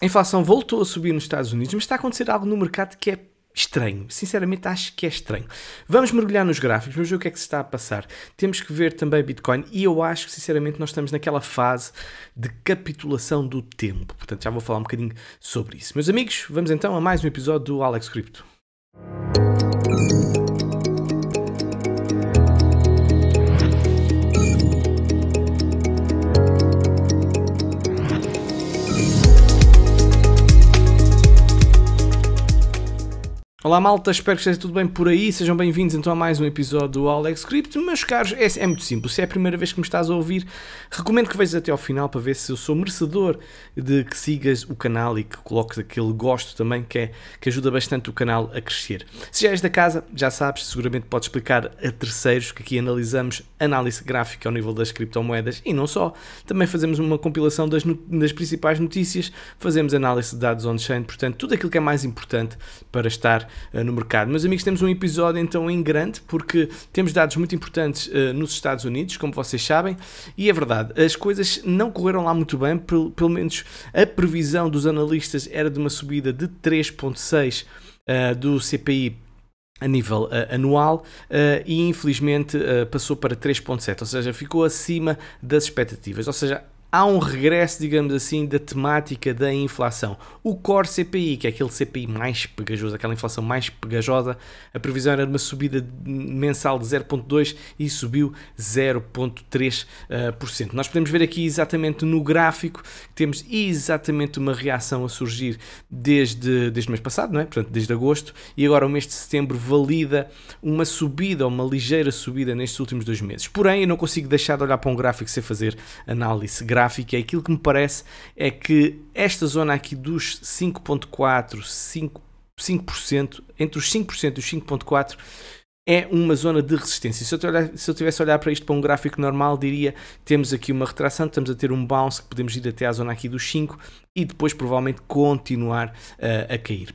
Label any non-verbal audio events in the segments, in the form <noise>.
A inflação voltou a subir nos Estados Unidos, mas está a acontecer algo no mercado que é estranho. Sinceramente, acho que é estranho. Vamos mergulhar nos gráficos, vamos ver o que é que se está a passar. Temos que ver também Bitcoin e eu acho que, sinceramente, nós estamos naquela fase de capitulação do tempo. Portanto, já vou falar um bocadinho sobre isso. Meus amigos, vamos então a mais um episódio do Alex Cripto. Olá malta, espero que esteja tudo bem por aí, sejam bem-vindos então a mais um episódio do Alex Crypto. Meus caros, é, é, muito simples, se é a primeira vez que me estás a ouvir, recomendo que vejas até ao final para ver se eu sou merecedor de que sigas o canal e que coloques aquele gosto também que, é, que ajuda bastante o canal a crescer. Se já és da casa, já sabes, seguramente podes explicar a terceiros que aqui analisamos análise gráfica ao nível das criptomoedas e não só, também fazemos uma compilação das, das principais notícias, fazemos análise de dados on-chain, portanto tudo aquilo que é mais importante para estar eh, no mercado. Meus amigos, temos um episódio então em grande, porque temos dados muito importantes eh, nos Estados Unidos, como vocês sabem, e é verdade, as coisas não correram lá muito bem, pelo, pelo menos a previsão dos analistas era de uma subida de 3,6% eh, do CPI a nível uh, anual uh, e infelizmente uh, passou para 3.7, ou seja, ficou acima das expectativas, ou seja, há um regresso, digamos assim, da temática da inflação. O core CPI, que é aquele CPI mais pegajoso, aquela inflação mais pegajosa, a previsão era de uma subida mensal de 0,2 e subiu 0,3%. Nós podemos ver aqui exatamente no gráfico que temos exatamente uma reação a surgir desde, desde o mês passado, não é? portanto, desde agosto, e agora o mês de setembro valida uma subida, uma ligeira subida nestes últimos dois meses. Porém, eu não consigo deixar de olhar para um gráfico sem fazer análise gráfica gráfica, aquilo que me parece é que esta zona aqui dos 5.4, 5%, 5%, entre os 5% e os 5.4%, é uma zona de resistência. Se eu, olhar, se eu tivesse a olhar para isto para um gráfico normal, diria temos aqui uma retração, estamos a ter um bounce que podemos ir até à zona aqui dos 5 e depois provavelmente continuar uh, a cair.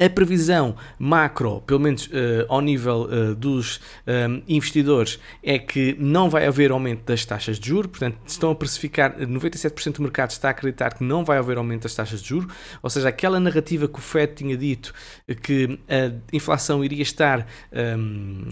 A previsão macro, pelo menos uh, ao nível uh, dos um, eh, investidores, é que não vai haver aumento das taxas de juros, portanto, estão a precificar, 97% do mercado está a acreditar que não vai haver aumento das taxas de juros, ou seja, aquela narrativa que o Fed tinha dito que a inflação iria estar. Um,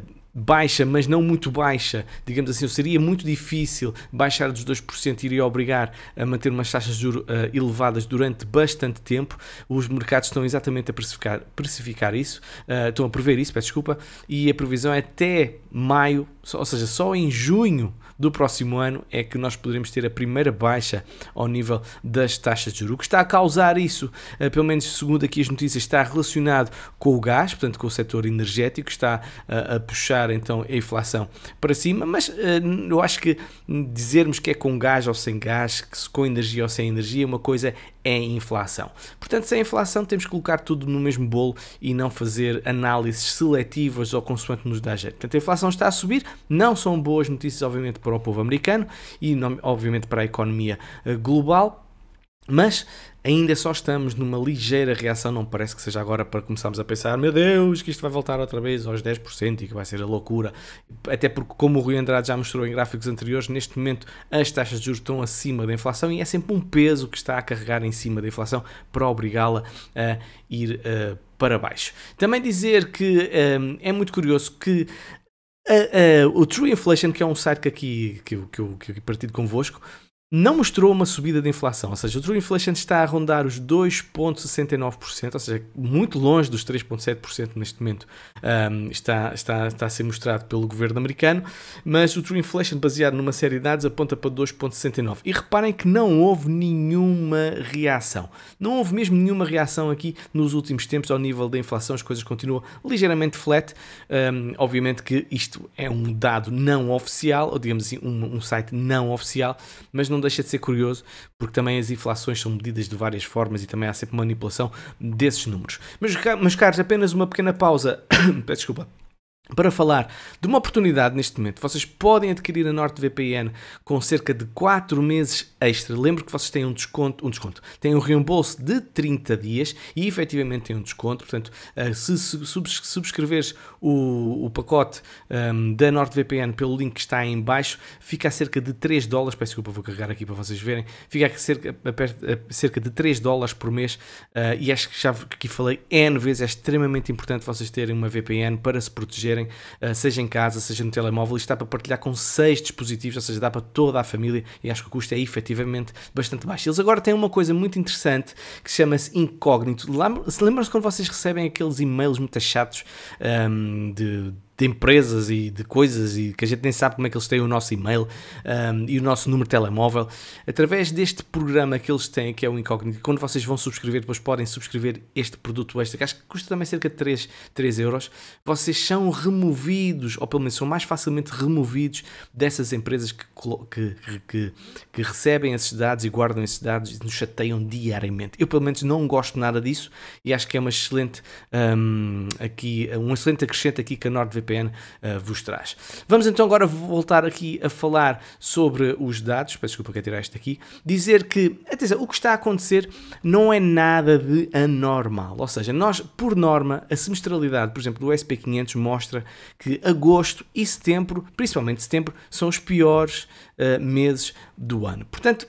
uh, baixa, mas não muito baixa, digamos assim, seria muito difícil baixar dos 2%, iria obrigar a manter umas taxas de juros uh, eh, elevadas durante bastante tempo. Os mercados estão exatamente a precificar, precificar isso, uh, estão a prever isso, peço desculpa, e a previsão é até maio, ou seja, só em junho do próximo ano é que nós poderemos ter a primeira baixa ao nível das taxas de juros. O que está a causar isso, eh, pelo menos segundo aqui as notícias, está relacionado com o gás, portanto com o setor energético, está eh, a, puxar então a inflação para cima, mas eh, eu acho que dizermos que é com gás ou sem gás, que se com energia ou sem energia, uma coisa é a inflação. Portanto, sem inflação temos que colocar tudo no mesmo bolo e não fazer análises seletivas ou consoante nos dá jeito. Portanto, a inflação está a subir, não são boas notícias, obviamente, para o povo americano e, obviamente, para a economia eh, global, mas ainda só estamos numa ligeira reação, não parece que seja agora para começarmos a pensar, meu Deus, que isto vai voltar outra vez aos 10% e que vai ser a loucura. Até porque, como o Rui Andrade já mostrou em gráficos anteriores, neste momento as taxas de juros estão acima da inflação e é sempre um peso que está a carregar em cima da inflação para obrigá-la a ir uh, para baixo. Também dizer que um, eh, é muito curioso que Uh, uh, o True Inflation, que é um site que aqui que, que, que, que partilho convosco, não mostrou uma subida de inflação, ou seja, o True Inflation está a rondar os 2,69%, ou seja, muito longe dos 3,7% neste momento um, está, está, está a ser mostrado pelo governo americano, mas o True Inflation baseado numa série de dados aponta para 2,69%. E reparem que não houve nenhuma reação, não houve mesmo nenhuma reação aqui nos últimos tempos ao nível da inflação, as coisas continuam ligeiramente flat, um, obviamente que isto é um dado não oficial, ou digamos assim, um, um site não oficial, mas não não deixa de ser curioso, porque também as inflações são medidas de várias formas e também há sempre manipulação desses números. Mas, meus caros, apenas uma pequena pausa. <coughs> Peço desculpa para falar de uma oportunidade neste momento. Vocês podem adquirir a NordVPN com cerca de 4 meses extra. Lembro que vocês têm um desconto, um desconto, têm um reembolso de 30 dias e efetivamente têm um desconto. Portanto, eh, se subscreveres o, o pacote um, ehm, da NordVPN pelo link que está em baixo, fica a cerca de 3 dólares. Peço desculpa, vou carregar aqui para vocês verem. Fica a cerca, a cerca de 3 dólares por mês uh, e acho que já aqui falei N vezes, é extremamente importante vocês terem uma VPN para se proteger fazerem, eh, seja em casa, seja no telemóvel. Isto dá para partilhar com seis dispositivos, ou seja, dá para toda a família e acho que o custo é efetivamente bastante baixo. Eles agora têm uma coisa muito interessante que chama se chama incógnito. Lembram-se quando vocês recebem aqueles e-mails muito chatos um, ehm, de de empresas e de coisas e que a gente nem sabe como é que eles têm o nosso e-mail um, e o nosso número de telemóvel. Através deste programa que eles têm, que é o Incógnito, quando vocês vão subscrever, depois podem subscrever este produto extra, que acho que custa também cerca de 3, 3 euros, vocês são removidos, ou pelo menos são mais facilmente removidos dessas empresas que, que, que, que recebem esses dados e guardam esses dados e nos chateiam diariamente. Eu pelo menos não gosto nada disso e acho que é uma excelente um, aqui, um excelente acrescento aqui que a NordVPN VPN uh, eh, vos traz. Vamos então agora voltar aqui a falar sobre os dados, peço desculpa que tirar isto aqui, dizer que, atenção, o que está a acontecer não é nada de anormal, ou seja, nós, por norma, a semestralidade, por exemplo, do SP500 mostra que agosto e setembro, principalmente setembro, são os piores uh, meses do ano. Portanto,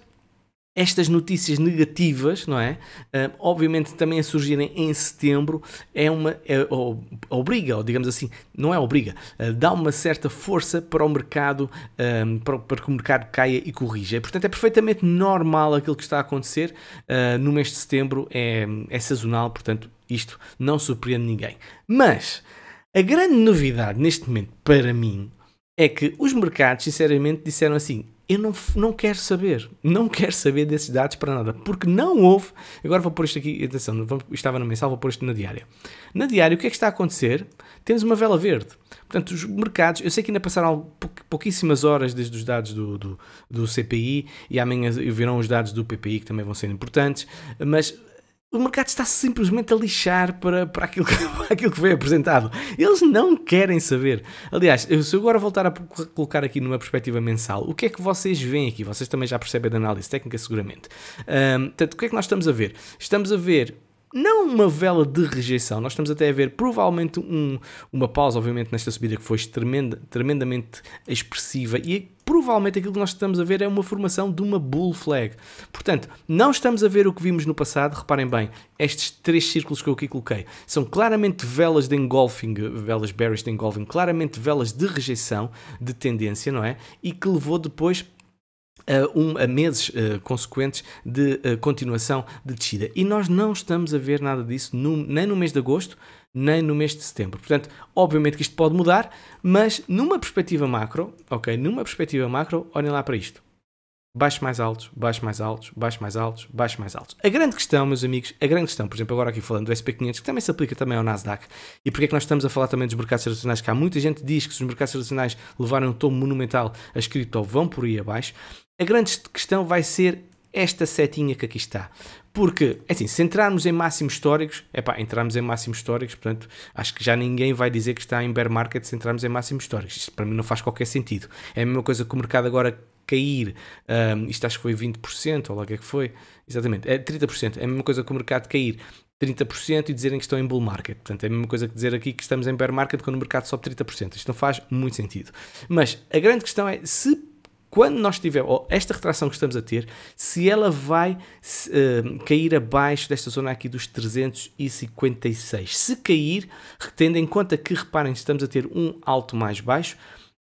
estas notícias negativas, não é? Uh, obviamente também a surgirem em setembro, é uma. É, ou, obriga, ou digamos assim, não é obriga, uh, dá uma certa força para o mercado, um, ah, para, para, que o mercado caia e corrija. portanto, é perfeitamente normal aquilo que está a acontecer uh, no mês de setembro, é, é sazonal, portanto, isto não surpreende ninguém. Mas a grande novidade neste momento para mim é que os mercados, sinceramente, disseram assim: eu não, não quero saber, não <laughs> quero saber desses dados para nada, porque não houve. Agora vou pôr isto aqui, atenção, vamos, estava no mensal, vou pôr isto na diária. Na diária, o que é que está a acontecer? Temos uma vela verde. Portanto, os mercados, eu sei que ainda passaram pouquíssimas horas desde os dados do, do, do CPI e amanhã virão os dados do PPI que também vão ser importantes, mas o mercado está simplesmente a lixar para, para, aquilo que, <laughs> para aquilo que foi apresentado. Eles não querem saber. Aliás, se eu agora voltar a colocar aqui numa perspectiva mensal, o que é que vocês veem aqui? Vocês também já percebem da análise técnica, seguramente. Um, portanto, o que é que nós estamos a ver? Estamos a ver não uma vela de rejeição. Nós estamos até a ver provavelmente um, uma pausa, obviamente, nesta subida que foi tremenda, tremendamente expressiva e provavelmente aquilo que nós estamos a ver é uma formação de uma bull flag. Portanto, não estamos a ver o que vimos no passado. Reparem bem, estes três círculos que eu aqui coloquei são claramente velas de engulfing, velas bearish de engulfing, claramente velas de rejeição, de tendência, não é? E que levou depois a, um, a meses uh, consequentes de uh, continuação de descida. E nós não estamos a ver nada disso no, nem no mês de agosto, nem no mês de setembro. Portanto, obviamente que isto pode mudar, mas numa perspectiva macro, ok? Numa perspectiva macro, olhem lá para isto. Baixos mais altos, baixos mais altos, baixos mais altos, baixos mais altos. A grande questão, meus amigos, a grande questão, por exemplo, agora aqui falando do SP500, que também se aplica também ao Nasdaq, e porque é que nós estamos a falar também dos mercados tradicionais, que há muita gente que diz que se os mercados tradicionais levarem um tomo monumental, a cripto vão por aí abaixo, a grande questão vai ser esta setinha que aqui está. Porque, é assim, se entrarmos em máximos históricos, é pá, entrarmos em máximos históricos, portanto, acho que já ninguém vai dizer que está em bear market se entrarmos em máximos históricos. Isto para mim não faz qualquer sentido. É a mesma coisa que o mercado agora cair, um, isto acho que foi 20%, ou lá que é que foi, exatamente, é 30%, é a mesma coisa que o mercado cair 30% e dizerem que estão em bull market. Portanto, é a mesma coisa que dizer aqui que estamos em bear market quando o mercado sobe 30%. Isto não faz muito sentido. Mas a grande questão é se quando nós tivermos esta retração que estamos a ter, se ela vai se, uh, cair abaixo desta zona aqui dos 356, se cair, tendo em conta que, reparem, estamos a ter um alto mais baixo,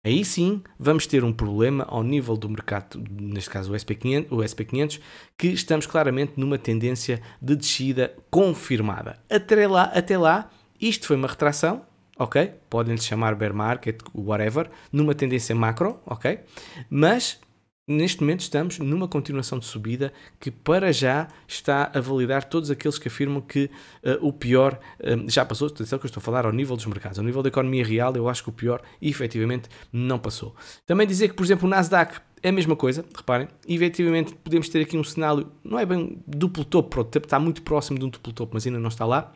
aí sim vamos ter um problema ao nível do mercado, neste caso o SP500, o SP500 que estamos claramente numa tendência de descida confirmada. Até lá, até lá isto foi uma retração, ok? Podem lhes chamar bear market, whatever, numa tendência macro, ok? Mas neste momento estamos numa continuação de subida que para já está a validar todos aqueles que afirmam que uh, o pior uh, já passou, atenção que eu estou a falar ao nível dos mercados, ao nível da economia real eu acho que o pior efetivamente não passou. Também dizer que por exemplo o Nasdaq é a mesma coisa, reparem, efetivamente podemos ter aqui um cenário, não é bem duplo topo, está muito próximo de um duplo topo, mas ainda não está lá,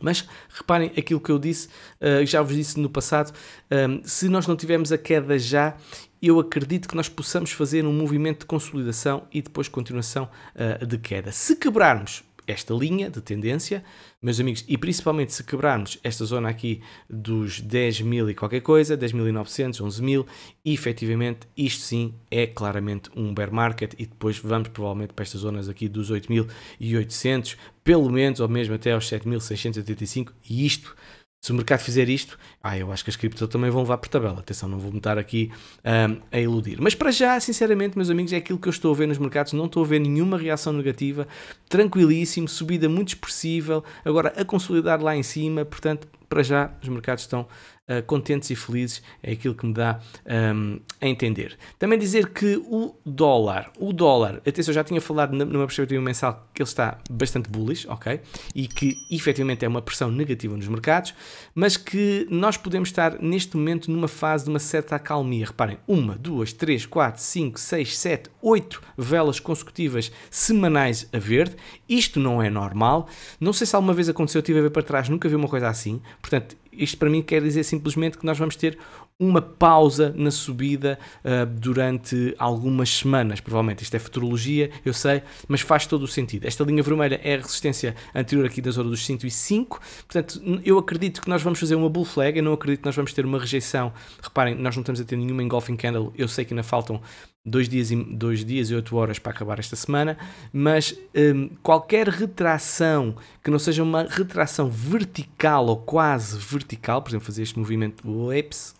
mas reparem aquilo que eu disse, eh, já vos disse no passado: ehm, se nós não tivermos a queda já, eu acredito que nós possamos fazer um movimento de consolidação e depois continuação eh, de queda. Se quebrarmos esta linha de tendência, meus amigos, e principalmente se quebrarmos esta zona aqui dos 10 mil e qualquer coisa, 10.900, 11 mil, efetivamente isto sim é claramente um bear market e depois vamos provavelmente para estas zonas aqui dos 8.800, pelo menos ou mesmo até aos 7.685 e isto se o mercado fizer isto, ah, eu acho que as cripto também vão levar por tabela. Atenção, não vou me estar aqui um, a iludir. Mas para já, sinceramente, meus amigos, é aquilo que eu estou a ver nos mercados. Não estou a ver nenhuma reação negativa. Tranquilíssimo, subida muito expressiva. Agora a consolidar lá em cima. Portanto, para já os mercados estão uh, contentes e felizes, é aquilo que me dá um, ehm, a entender. Também dizer que o dólar, o dólar, atenção, eu já tinha falado numa perspectiva mensal que ele está bastante bullish, ok? E que efetivamente é uma pressão negativa nos mercados, mas que nós podemos estar neste momento numa fase de uma certa acalmia. Reparem, uma, duas, três, quatro, cinco, seis, sete, oito velas consecutivas semanais a verde. Isto não é normal. Não sei se alguma vez aconteceu, eu estive a ver para trás, nunca vi uma coisa assim. Portanto, isto para mim quer dizer simplesmente que nós vamos ter uma pausa na subida uh, durante algumas semanas, provavelmente. Isto é futurologia, eu sei, mas faz todo o sentido. Esta linha vermelha é a resistência anterior aqui da zona dos 105, portanto, eu acredito que nós vamos fazer uma bull flag, eu não acredito que nós vamos ter uma rejeição. Reparem, nós não estamos a ter nenhuma engulfing candle, eu sei que ainda faltam dois dias e, dois dias e oito horas para acabar esta semana, mas um, qualquer retração que não seja uma retração vertical ou quase vertical, por exemplo, fazer este movimento, o EPS,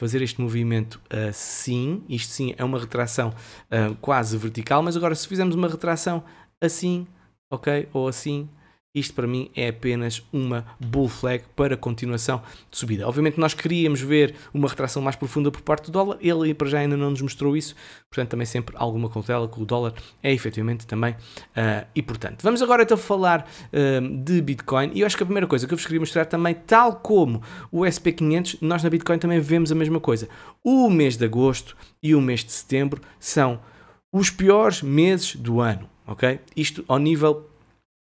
fazer este movimento assim, isto sim é uma retração ah, quase vertical, mas agora se fizermos uma retração assim, ok, ou assim, isto para mim é apenas uma bull flag para continuação de subida. Obviamente nós queríamos ver uma retração mais profunda por parte do dólar, ele para já ainda não nos mostrou isso, portanto também sempre alguma cautela que o dólar é efetivamente também uh, ah, importante. Vamos agora então falar uh, de Bitcoin e eu acho que a primeira coisa que eu vos queria mostrar também, tal como o SP500, nós na Bitcoin também vemos a mesma coisa. O mês de agosto e o mês de setembro são os piores meses do ano. Okay? Isto ao nível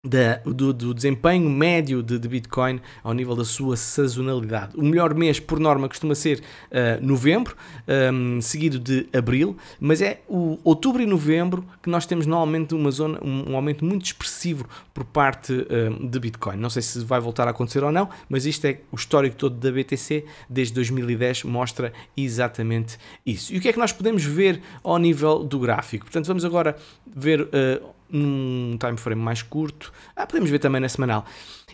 da, do, do, desempenho médio de, de, Bitcoin ao nível da sua sazonalidade. O melhor mês, por norma, costuma ser uh, novembro, um, ehm, seguido de abril, mas é o outubro e novembro que nós temos normalmente uma zona, um, um aumento muito expressivo por parte ehm, de Bitcoin. Não sei se vai voltar a acontecer ou não, mas isto é o histórico todo da BTC desde 2010 mostra exatamente isso. E o que é que nós podemos ver ao nível do gráfico? Portanto, vamos agora ver. Uh, num time frame mais curto. Ah, podemos ver também na semanal.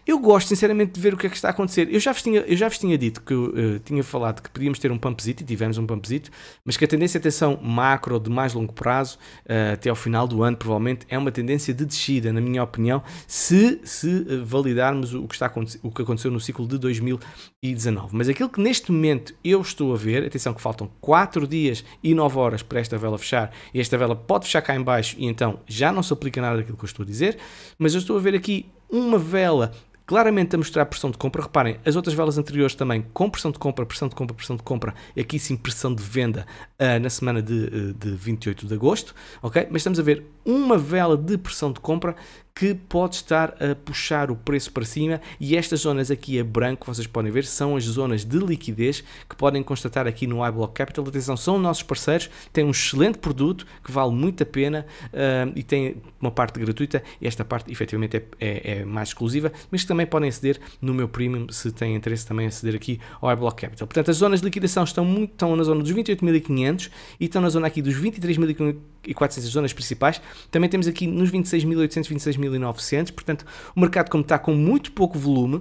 Eu gosto sinceramente de ver o que é que está a acontecer. Eu já vos tinha, eu já vos tinha dito que uh, tinha falado que podíamos ter um pumpzito e tivemos um pumpzito, mas que a tendência de é tensão macro de mais longo prazo, uh, até ao final do ano, provavelmente, é uma tendência de descida, na minha opinião, se, se eh, validarmos o que, está o que aconteceu no ciclo de 2019. Mas aquilo que neste momento eu estou a ver, atenção que faltam 4 dias e 9 horas para esta vela fechar, e esta vela pode fechar cá em baixo e então já não se aplica nada daquilo que eu estou a dizer, mas eu estou a ver aqui uma vela claramente a mostrar pressão de compra. Reparem, as outras velas anteriores também com pressão de compra, pressão de compra, pressão de compra, e aqui sim pressão de venda uh, na semana de, ah, de 28 de agosto, ok? Mas estamos a ver uma vela de pressão de compra que pode estar a puxar o preço para cima e estas zonas aqui a branco, vocês podem ver, são as zonas de liquidez que podem constatar aqui no iBlock Capital. Atenção, são nossos parceiros, têm um excelente produto que vale muito a pena uh, e tem uma parte gratuita. Esta parte efetivamente é, é, é, mais exclusiva, mas também podem aceder no meu premium se têm interesse também aceder aqui ao iBlock Capital. Portanto, as zonas de liquidação estão, muito, estão na zona dos 28.500 e estão na zona aqui dos 23.400 zonas principais. Também temos aqui nos 26.826 2.900. Portanto, o mercado, como está com muito pouco volume,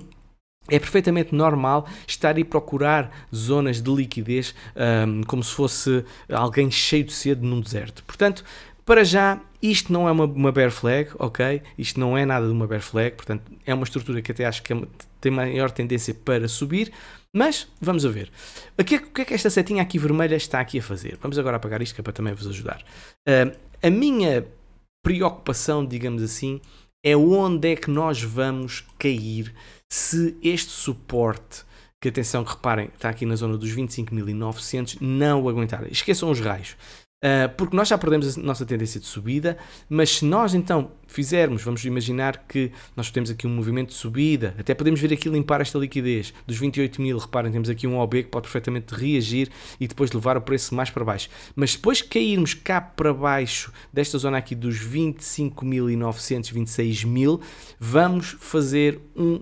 é perfeitamente normal estar e procurar zonas de liquidez um, como se fosse alguém cheio de sede num deserto. Portanto, para já, isto não é uma, uma, bear flag, ok? Isto não é nada de uma bear flag, portanto, é uma estrutura que até acho que é, tem maior tendência para subir, mas vamos a ver. O que, é, o que, é, que esta setinha aqui vermelha está aqui a fazer? Vamos agora apagar isto que é para também vos ajudar. Uh, a minha preocupação, digamos assim, é onde é que nós vamos cair se este suporte, que atenção, reparem, está aqui na zona dos 25.900, não aguentar. Esqueçam os raios. Ah, porque nós já perdemos a nossa tendência de subida, mas se nós então fizermos, vamos imaginar que nós temos aqui um movimento de subida, até podemos vir aqui limpar esta liquidez dos 28 mil, reparem, temos aqui um OB que pode perfeitamente reagir e depois levar o preço mais para baixo. Mas depois cairmos cá para baixo desta zona aqui dos 25.900, mil, vamos fazer um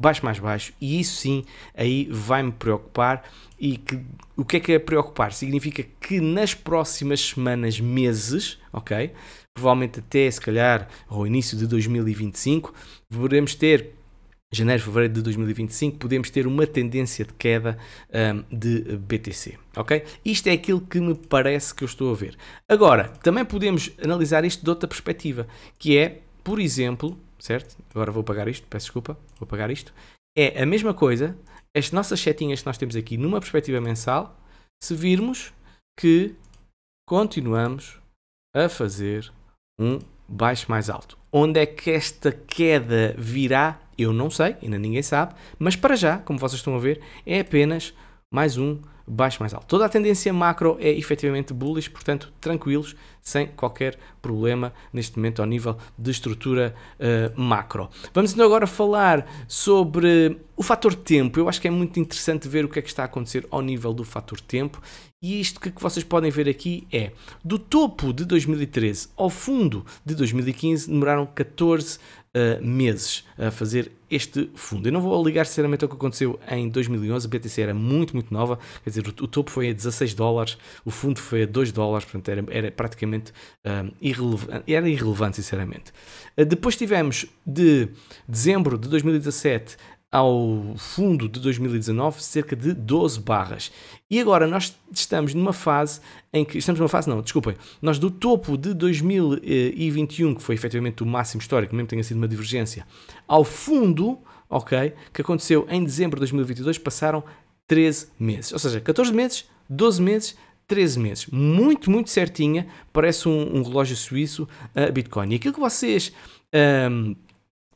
baixo mais baixo e isso sim aí vai-me preocupar e que, o que é que é preocupar? Significa que nas próximas semanas, meses, ok? Provavelmente até se calhar ao início de 2025, veremos ter janeiro, fevereiro de 2025, podemos ter uma tendência de queda um, de BTC, ok? Isto é aquilo que me parece que eu estou a ver. Agora, também podemos analisar isto de outra perspectiva, que é, por exemplo, certo? Agora vou pagar isto, peço desculpa vou apagar isto. É a mesma coisa, as nossas setinhas que nós temos aqui numa perspectiva mensal, se virmos que continuamos a fazer um baixo mais alto. Onde é que esta queda virá? Eu não sei, ainda ninguém sabe, mas para já, como vocês estão a ver, é apenas mais um baixo mais alto. Toda a tendência macro é efetivamente bullish, portanto, tranquilos, sem qualquer problema neste momento ao nível de estrutura uh, macro. Vamos então agora falar sobre o fator tempo. Eu acho que é muito interessante ver o que é que está a acontecer ao nível do fator tempo. E isto que vocês podem ver aqui é do topo de 2013 ao fundo de 2015 demoraram 14 uh, eh, meses a fazer este fundo. Eu não vou ligar sinceramente ao que aconteceu em 2011, a BTC era muito, muito nova, quer dizer, o, topo foi a 16 dólares, o fundo foi a 2 dólares, portanto era, era praticamente um, irrelevante, era irrelevante, sinceramente. Ah, depois tivemos de dezembro de 2017 ao fundo de 2019 cerca de 12 barras. E agora nós estamos numa fase em que. Estamos numa fase, não, desculpem. Nós do topo de 2021, que foi efetivamente o máximo histórico, mesmo que tenha sido uma divergência, ao fundo, ok, que aconteceu em dezembro de 2022, passaram 13 meses. Ou seja, 14 meses, 12 meses, 13 meses. Muito, muito certinha. Parece um, um relógio suíço a uh, Bitcoin. E aquilo que vocês. Um,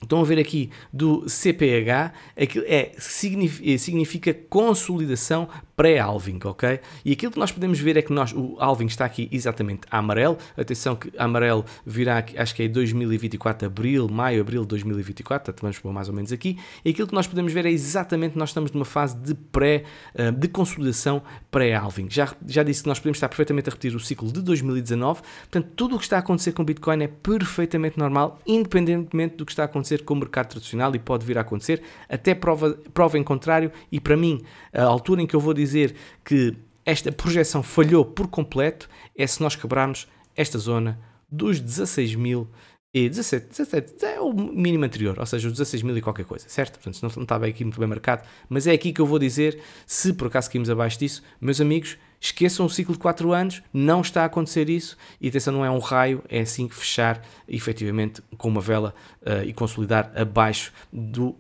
Estão a ver aqui do CPH, aquilo é, eh, significa consolidação pré-alving, ok? E aquilo que nós podemos ver é que nós, o alving está aqui exatamente amarelo, atenção que amarelo virá, acho que é 2024, abril, maio, abril de 2024, estamos por mais ou menos aqui, e aquilo que nós podemos ver é exatamente, nós estamos numa fase de pré, eh, de consolidação pré-alving. Já, já disse que nós podemos estar perfeitamente a repetir o ciclo de 2019, portanto tudo o que está a acontecer com o Bitcoin é perfeitamente normal, independentemente do que está a acontecer acontecer com o mercado tradicional e pode vir a acontecer, até prova, prova em contrário. E para mim, a altura em que eu vou dizer que esta projeção falhou por completo é se nós quebrarmos esta zona dos 16 mil e 17, 17 é o mínimo anterior, ou seja, os 16 mil e qualquer coisa, certo? Portanto, não, está bem aqui muito bem marcado, mas é aqui que eu vou dizer, se por acaso caímos abaixo disso, meus amigos, Esqueçam o ciclo de 4 anos, não está a acontecer isso, e atenção, não é um raio, é assim que fechar efetivamente com uma vela uh, e consolidar abaixo do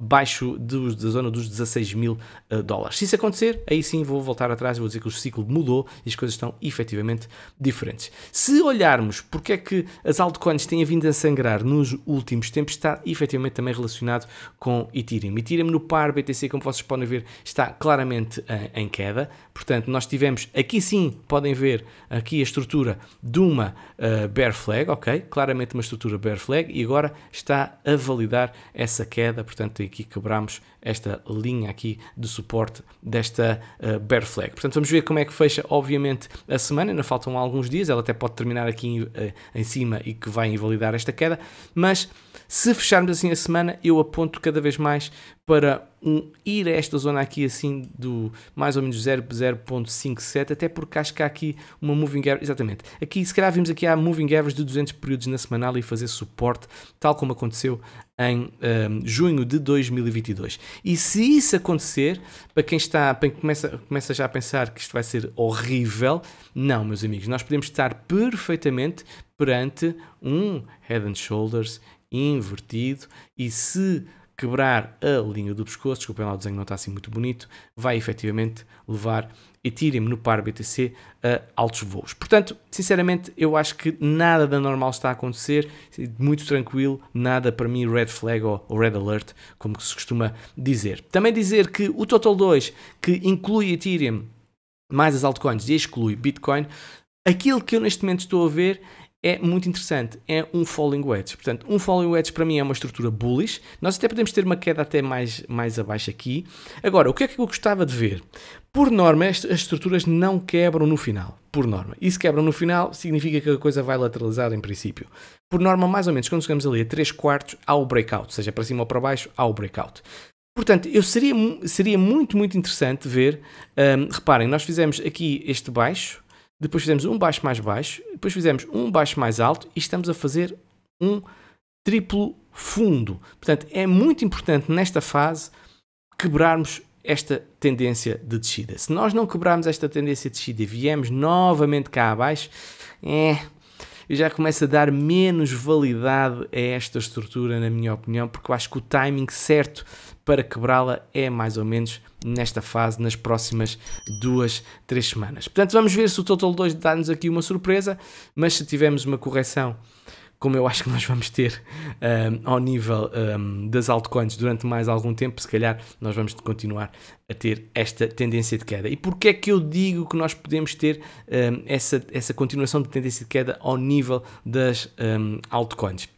baixo dos, da zona dos 16 mil uh, dólares. Se isso acontecer, aí sim vou voltar atrás e vou dizer que o ciclo mudou e as coisas estão efetivamente diferentes. Se olharmos porque é que as altcoins têm vindo a sangrar nos últimos tempos, está efetivamente também relacionado com Ethereum. Ethereum no par BTC, como vocês podem ver, está claramente eh, em queda. Portanto, nós tivemos, aqui sim, podem ver aqui a estrutura de uma uh, bear flag, ok? Claramente uma estrutura bear flag e agora está a validar essa queda, portanto aqui quebramos esta linha aqui de suporte desta uh, bear flag. Portanto, vamos ver como é que fecha, obviamente, a semana. Ainda faltam alguns dias, ela até pode terminar aqui em, uh, em cima e que vai invalidar esta queda, mas se fecharmos assim a semana, eu aponto cada vez mais para um, ir a esta zona aqui assim do mais ou menos 0.57, até porque acho que há aqui uma moving average, exatamente, aqui se calhar vimos aqui a moving average de 200 períodos na semanal e fazer suporte, tal como aconteceu em um, eh, junho de 2022. E se isso acontecer, para quem está, para quem começa, começa já a pensar que isto vai ser horrível, não, meus amigos, nós podemos estar perfeitamente perante um head and shoulders invertido e se quebrar a linha do pescoço, desculpem lá o desenho não está assim muito bonito, vai efetivamente levar Ethereum no par BTC a eh, altos voos. Portanto, sinceramente, eu acho que nada da normal está a acontecer, muito tranquilo, nada para mim red flag ou, ou red alert, como se costuma dizer. Também dizer que o Total 2, que inclui Ethereum mais as altcoins e exclui Bitcoin, aquilo que eu neste momento estou a ver é muito interessante. É um falling wedge. Portanto, um falling wedge para mim é uma estrutura bullish. Nós até podemos ter uma queda até mais, mais abaixo aqui. Agora, o que é que eu gostava de ver? Por norma, as estruturas não quebram no final. Por norma. E se quebram no final, significa que a coisa vai lateralizar em princípio. Por norma, mais ou menos, quando chegamos ali a 3 quartos, há o breakout. Seja para cima ou para baixo, há o breakout. Portanto, eu seria, seria muito, muito interessante ver. Hum, reparem, nós fizemos aqui este baixo depois fizemos um baixo mais baixo, depois fizemos um baixo mais alto e estamos a fazer um triplo fundo. Portanto, é muito importante nesta fase quebrarmos esta tendência de descida. Se nós não quebrarmos esta tendência de descida e viemos novamente cá abaixo, é, e já começa a dar menos validade a esta estrutura, na minha opinião, porque eu acho que o timing certo para quebrá-la é mais ou menos nesta fase, nas próximas duas, três semanas. Portanto, vamos ver se o Total 2 dá-nos aqui uma surpresa, mas se tivermos uma correção como eu acho que nós vamos ter um, ao nível um, das altcoins durante mais algum tempo, se calhar nós vamos continuar a ter esta tendência de queda. E porquê é que eu digo que nós podemos ter um, essa, essa continuação de tendência de queda ao nível das altcoins?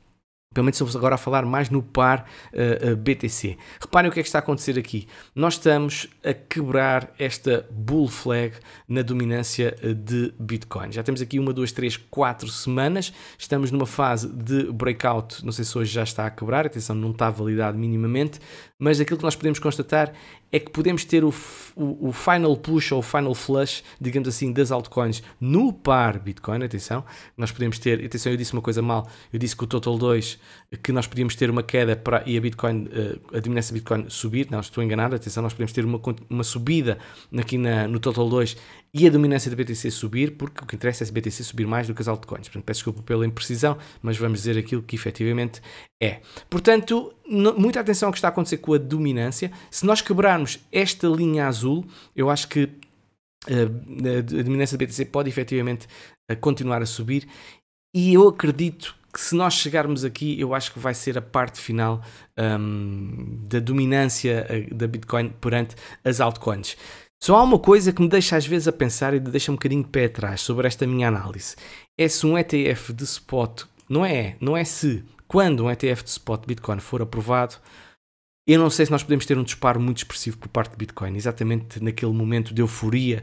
pelo menos estamos agora a falar mais no par uh, eh, BTC. Reparem o que é que está a acontecer aqui. Nós estamos a quebrar esta bull flag na dominância eh, de Bitcoin. Já temos aqui uma, duas, três, quatro semanas. Estamos numa fase de breakout. Não sei se hoje já está a quebrar, atenção, não está validado minimamente, mas aquilo que nós podemos constatar é que podemos ter o, o, o, final push ou o final flush, digamos assim, das altcoins no par Bitcoin, atenção, nós podemos ter, atenção, eu disse uma coisa mal, eu disse que o Total 2, que nós podíamos ter uma queda para, e a Bitcoin, eh, a diminuição Bitcoin subir, não estou enganado, atenção, nós podemos ter uma, uma subida aqui na, no Total 2 e a dominância da BTC subir, porque o que interessa é a BTC subir mais do que as altcoins. Portanto, peço desculpa pela imprecisão, mas vamos dizer aquilo que efetivamente é. Portanto, muita atenção ao que está a acontecer com a dominância. Se nós quebrarmos esta linha azul, eu acho que eh, a dominância da BTC pode efetivamente eh, continuar a subir e eu acredito que se nós chegarmos aqui, eu acho que vai ser a parte final um, ehm, da dominância eh, da Bitcoin perante as altcoins. Só há uma coisa que me deixa às vezes a pensar e deixa um bocadinho de pé atrás sobre esta minha análise. É se um ETF de spot, não é, não é se, quando um ETF de spot Bitcoin for aprovado, eu não sei se nós podemos ter um disparo muito expressivo por parte de Bitcoin, exatamente naquele momento de euforia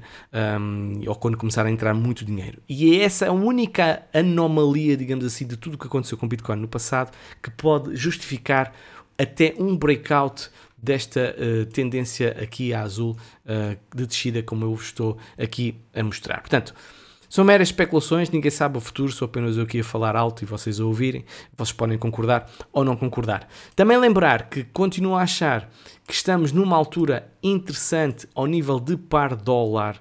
um, ou quando começar a entrar muito dinheiro. E é essa a única anomalia, digamos assim, de tudo o que aconteceu com Bitcoin no passado que pode justificar até um breakout desta uh, tendência aqui a azul uh, de descida, como eu estou aqui a mostrar. Portanto, são meras especulações, ninguém sabe o futuro, sou apenas eu aqui a falar alto e vocês a ouvirem. Vocês podem concordar ou não concordar. Também lembrar que continuo a achar que estamos numa altura interessante ao nível de par dólar,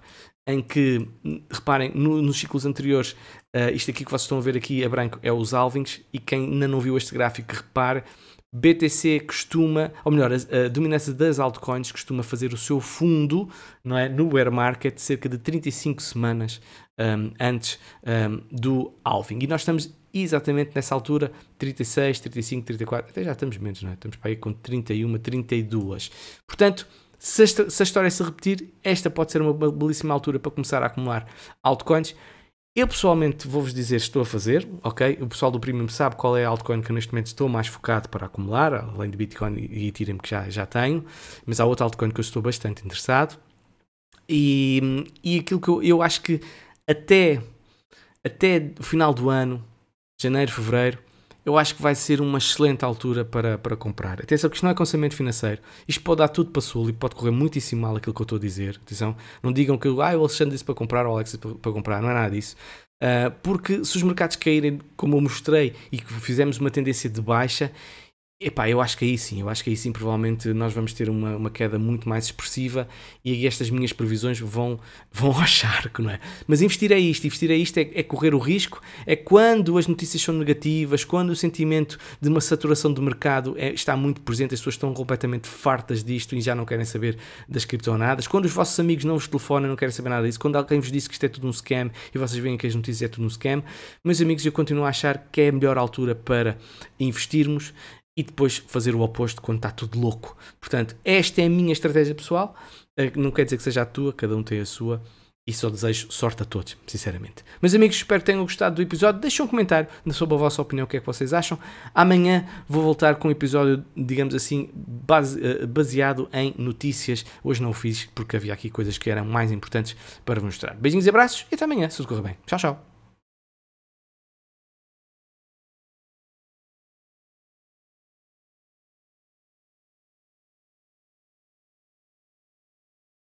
em que, reparem, no, nos ciclos anteriores, uh, isto aqui que vocês estão a ver aqui a branco é os alvings, e quem ainda não viu este gráfico, repare BTC costuma, ou melhor, a, a dominância das altcoins costuma fazer o seu fundo não é, no bear market cerca de 35 semanas um, antes um, do halving. E nós estamos exatamente nessa altura, 36, 35, 34, até já estamos menos, não é? Estamos para aí com 31, 32. Portanto, se a, se a história se repetir, esta pode ser uma belíssima altura para começar a acumular altcoins. Eu pessoalmente vou-vos dizer, estou a fazer, ok? O pessoal do Premium sabe qual é a altcoin que eu neste momento estou mais focado para acumular, além de Bitcoin e Ethereum que já, já tenho, mas há outra altcoin que eu estou bastante interessado. E, e aquilo que eu, eu acho que até, até o final do ano, janeiro, fevereiro, eu acho que vai ser uma excelente altura para, para comprar. Atenção, que isto não é aconselhamento financeiro. Isto pode dar tudo para sul e pode correr muitíssimo mal aquilo que eu estou a dizer. Atenção, não digam que ah, o Alexandre disse para comprar ou o Alex disse para, para comprar. Não é nada disso. Uh, porque se os mercados caírem, como eu mostrei, e que fizemos uma tendência de baixa, Epá, eu acho que aí sim, eu acho que aí sim provavelmente nós vamos ter uma, uma queda muito mais expressiva e aí estas minhas previsões vão, vão achar que não é? Mas investir é isto, investir é isto, é, é, correr o risco, é quando as notícias são negativas, quando o sentimento de uma saturação do mercado é, está muito presente, as pessoas estão completamente fartas disto e já não querem saber das criptonadas. quando os vossos amigos não vos telefonam, não querem saber nada disso, quando alguém vos disse que isto é tudo um scam e vocês veem que as notícias é tudo um scam, meus amigos, eu continuo a achar que é a melhor altura para investirmos e depois fazer o oposto quando está tudo louco. Portanto, esta é a minha estratégia pessoal. Eh, não quer dizer que seja a tua, cada um tem a sua. E só desejo sorte a todos, sinceramente. Meus amigos, espero que tenham gostado do episódio. Deixem um comentário sobre a vossa opinião, o que é que vocês acham. Amanhã vou voltar com um episódio, digamos assim, base, eh, baseado em notícias. Hoje não o fiz porque havia aqui coisas que eram mais importantes para vos mostrar. Beijinhos e abraços e até amanhã, se tudo correr bem. Tchau, tchau.